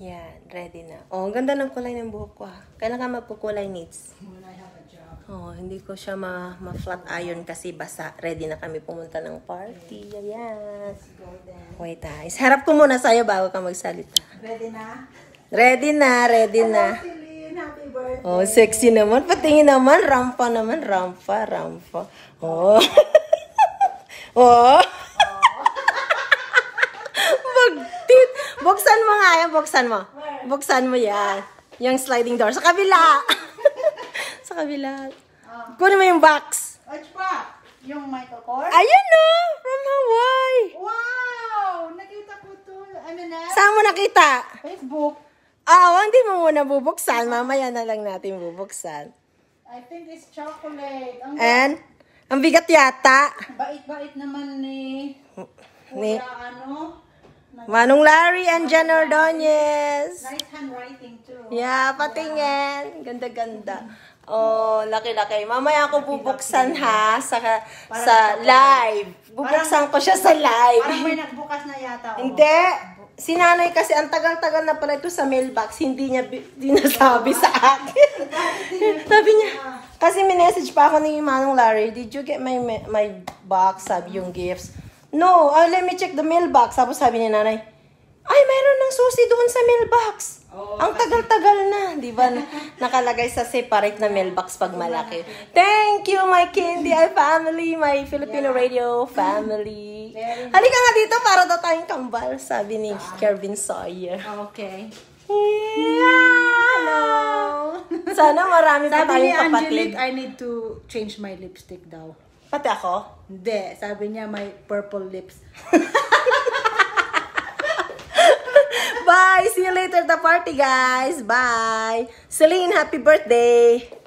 Yeah, ready na. Oh, ang ganda ng kulay ng buhok ko ah. Kailan ka magkukulay needs? Oh, hindi ko siya ma, ma flat iron kasi basa. Ready na kami pumunta ng party. Yeah, Yes. Wait ah. Isharap ko muna sa'yo bago ka magsalita. Ready na? Ready na, ready na. Happy birthday. Oh, sexy naman. Patingin naman. Rampa naman. Rampa, rampa. Oh. oh. oh. buksan mo nga yan, buksan mo. Buksan mo yan. Yung sliding door. Sa kabila. sa kabila. Kunin mo yung box. Watch pa. Yung Michael Kors? Ayun no! From Hawaii! Wow! Nakita ko to. I mean, Saan mo nakita? Facebook. Oo, oh, hindi mo muna bubuksan. Mamaya na lang natin bubuksan. I think it's chocolate. Ang And? Ang bigat yata. Bait-bait naman ni... Pura, ni... ano? Manong Larry and Jen Ordonez. Nice handwriting too. Yeah, patingin. Ganda-ganda. Oh, laki-laki. Mamaya ako bubuksan ha sa sa live. Bubuksan ko siya sa live. Parang may nagbukas na yata. Oh. Hindi. Si nanay kasi ang tagal-tagal na pala ito sa mailbox, hindi niya dinasabi sa akin. Sabi niya, ah. kasi minessage pa ako ni Manong Larry, did you get my my box? Sabi yung gifts. No, uh, let me check the mailbox. Tapos sabi ni nanay, ay, mayroon ng susi doon sa mailbox. Oh, Ang tagal-tagal na, di ba? Nakalagay sa separate na mailbox pag malaki. Thank you, my Candy I family, my Filipino yeah. radio family. Halika nga dito para daw tayong kambal, sabi ni ah. Kervin Sawyer. Okay. Yeah! Hello! Sana marami pa tayong kapatid. Sabi ni Angelique, I need to change my lipstick daw. Pati ako? Hindi. Sabi niya may purple lips. Bye! See you later the party, guys! Bye! Celine, happy birthday!